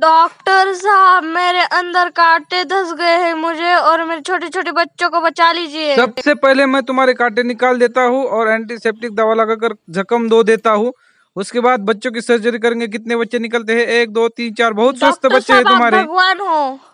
doctor साहब मेरे अंदर कांटे धस गए हैं मुझे और मेरे छोटे छोटे बच्चों को बचा लीजिए सबसे पहले मैं तुम्हारे कांटे निकाल देता हूँ और एंटीसेप्टिक दवा लगाकर जख्म दो देता हूँ उसके बाद बच्चों की सर्जरी करेंगे कितने बच्चे निकलते हैं एक दो तीन चार बहुत स्वस्थ बच्चे हैं तुम्हारे भगवान हो